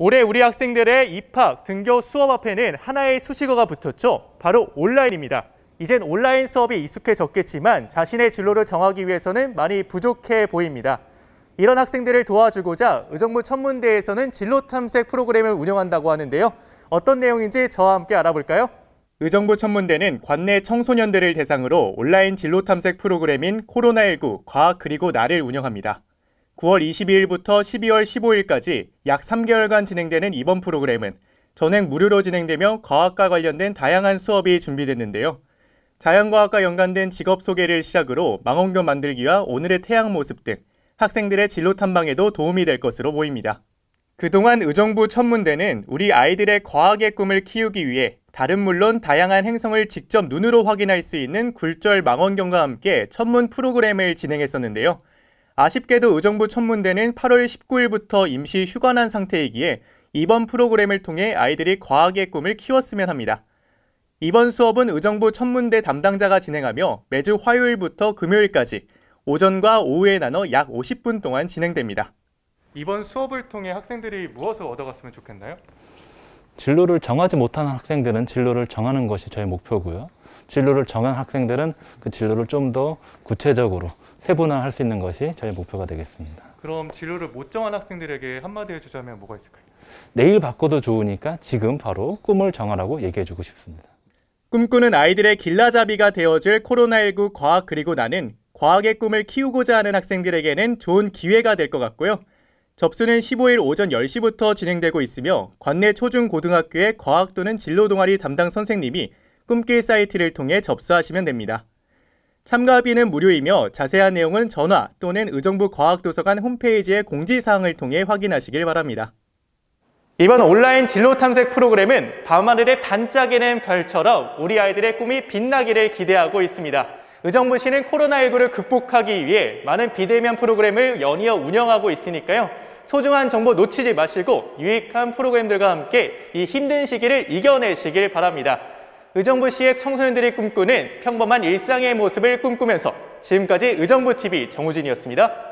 올해 우리 학생들의 입학, 등교 수업 앞에는 하나의 수식어가 붙었죠. 바로 온라인입니다. 이젠 온라인 수업이 익숙해졌겠지만 자신의 진로를 정하기 위해서는 많이 부족해 보입니다. 이런 학생들을 도와주고자 의정부 천문대에서는 진로 탐색 프로그램을 운영한다고 하는데요. 어떤 내용인지 저와 함께 알아볼까요? 의정부 천문대는 관내 청소년들을 대상으로 온라인 진로 탐색 프로그램인 코로나19 과학 그리고 나를 운영합니다. 9월 22일부터 12월 15일까지 약 3개월간 진행되는 이번 프로그램은 전액 무료로 진행되며 과학과 관련된 다양한 수업이 준비됐는데요. 자연과학과 연관된 직업 소개를 시작으로 망원경 만들기와 오늘의 태양 모습 등 학생들의 진로 탐방에도 도움이 될 것으로 보입니다. 그동안 의정부 천문대는 우리 아이들의 과학의 꿈을 키우기 위해 다른 물론 다양한 행성을 직접 눈으로 확인할 수 있는 굴절 망원경과 함께 천문 프로그램을 진행했었는데요. 아쉽게도 의정부 천문대는 8월 19일부터 임시 휴관한 상태이기에 이번 프로그램을 통해 아이들이 과학의 꿈을 키웠으면 합니다. 이번 수업은 의정부 천문대 담당자가 진행하며 매주 화요일부터 금요일까지 오전과 오후에 나눠 약 50분 동안 진행됩니다. 이번 수업을 통해 학생들이 무엇을 얻어갔으면 좋겠나요? 진로를 정하지 못하는 학생들은 진로를 정하는 것이 저희 목표고요. 진로를 정한 학생들은 그 진로를 좀 더 구체적으로 세분화할 수 있는 것이 저희 목표가 되겠습니다. 그럼 진로를 못 정한 학생들에게 한마디 해주자면 뭐가 있을까요? 내일 바꿔도 좋으니까 지금 바로 꿈을 정하라고 얘기해주고 싶습니다. 꿈꾸는 아이들의 길라잡이가 되어줄 코로나19 과학 그리고 나는 과학의 꿈을 키우고자 하는 학생들에게는 좋은 기회가 될 것 같고요. 접수는 15일 오전 10시부터 진행되고 있으며 관내 초중고등학교의 과학 또는 진로 동아리 담당 선생님이 꿈길 사이트를 통해 접수하시면 됩니다. 참가비는 무료이며 자세한 내용은 전화 또는 의정부 과학도서관 홈페이지의 공지사항을 통해 확인하시길 바랍니다. 이번 온라인 진로 탐색 프로그램은 밤하늘에 반짝이는 별처럼 우리 아이들의 꿈이 빛나기를 기대하고 있습니다. 의정부시는 코로나19를 극복하기 위해 많은 비대면 프로그램을 연이어 운영하고 있으니까요. 소중한 정보 놓치지 마시고 유익한 프로그램들과 함께 이 힘든 시기를 이겨내시길 바랍니다. 의정부 시의 청소년들이 꿈꾸는 평범한 일상의 모습을 꿈꾸면서 지금까지 의정부TV 정우진이었습니다.